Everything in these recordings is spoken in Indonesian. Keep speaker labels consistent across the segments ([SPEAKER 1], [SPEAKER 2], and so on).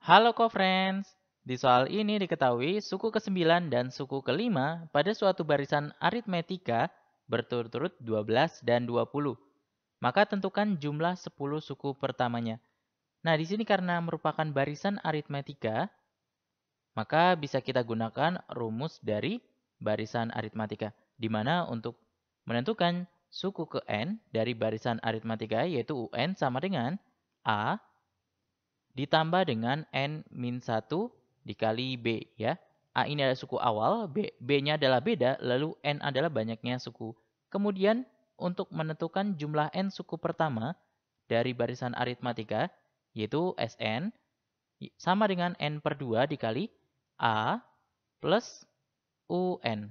[SPEAKER 1] Halo co-friends, di soal ini diketahui suku ke-9 dan suku ke-5 pada suatu barisan aritmetika berturut-turut 12 dan 20. Maka tentukan jumlah 10 suku pertamanya. Nah, di sini karena merupakan barisan aritmetika, maka bisa kita gunakan rumus dari barisan aritmetika, di mana untuk menentukan suku ke n dari barisan aritmetika yaitu un sama dengan a ditambah dengan N min 1 dikali B ya. A ini adalah suku awal, B-nya adalah beda, lalu N adalah banyaknya suku. Kemudian untuk menentukan jumlah N suku pertama dari barisan aritmatika, yaitu Sn, sama dengan N per 2 dikali A plus UN.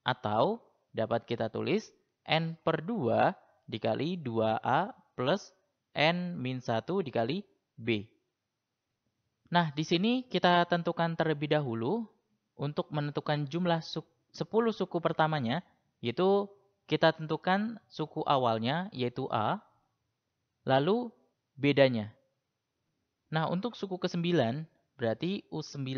[SPEAKER 1] Atau dapat kita tulis N per 2 dikali 2A plus N min 1 dikali B. Nah, di sini kita tentukan terlebih dahulu untuk menentukan jumlah su 10 suku pertamanya, yaitu kita tentukan suku awalnya, yaitu A, lalu bedanya. Nah, untuk suku ke-9, berarti U9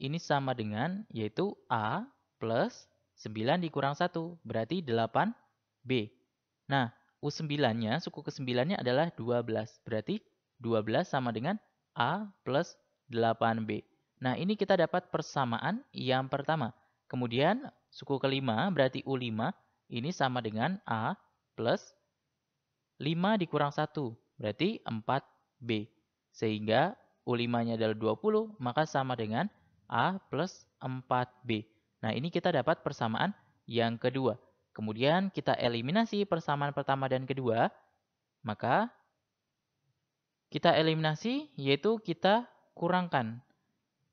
[SPEAKER 1] ini sama dengan, yaitu A plus 9 dikurang 1, berarti 8B. Nah, U9-nya, suku ke-9-nya adalah 12, berarti 12 sama dengan A plus 8B. Nah, ini kita dapat persamaan yang pertama. Kemudian, suku kelima berarti U5 ini sama dengan A plus 5 dikurang 1, berarti 4B. Sehingga U5-nya adalah 20, maka sama dengan A plus 4B. Nah, ini kita dapat persamaan yang kedua. Kemudian kita eliminasi persamaan pertama dan kedua, maka kita eliminasi yaitu kita kurangkan.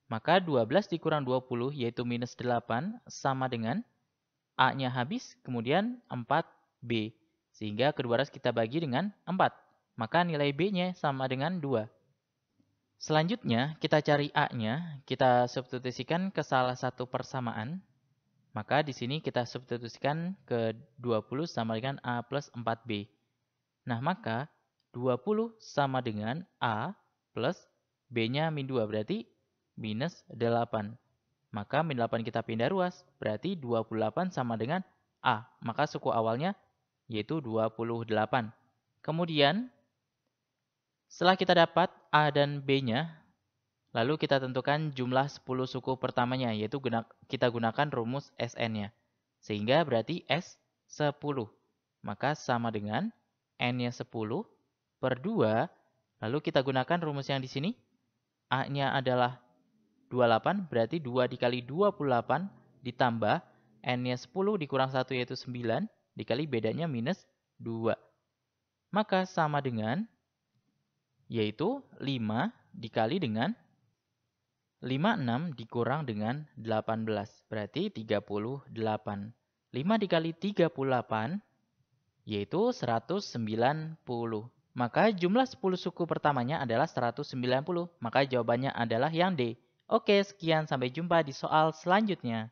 [SPEAKER 1] Maka 12 dikurang 20 yaitu minus 8 sama dengan A-nya habis, kemudian 4B. Sehingga kedua ras kita bagi dengan 4. Maka nilai B-nya sama dengan 2. Selanjutnya, kita cari A-nya. Kita substitusikan ke salah satu persamaan. Maka di sini kita substitusikan ke 20 sama dengan A plus 4B. Nah, maka 20 sama dengan A plus B-nya min 2 berarti minus 8. Maka min 8 kita pindah ruas berarti 28 sama dengan A. Maka suku awalnya yaitu 28. Kemudian setelah kita dapat A dan B-nya, lalu kita tentukan jumlah 10 suku pertamanya yaitu kita gunakan rumus SN-nya. Sehingga berarti S 10. Maka sama dengan N-nya 10 per 2, lalu kita gunakan rumus yang di sini. A-nya adalah 28, berarti 2 dikali 28 ditambah N-nya 10 dikurang 1 yaitu 9, dikali bedanya minus 2. Maka sama dengan, yaitu 5 dikali dengan 56 dikurang dengan 18, berarti 38. 5 dikali 38, yaitu 190. Maka jumlah 10 suku pertamanya adalah 190. Maka jawabannya adalah yang D. Oke, sekian sampai jumpa di soal selanjutnya.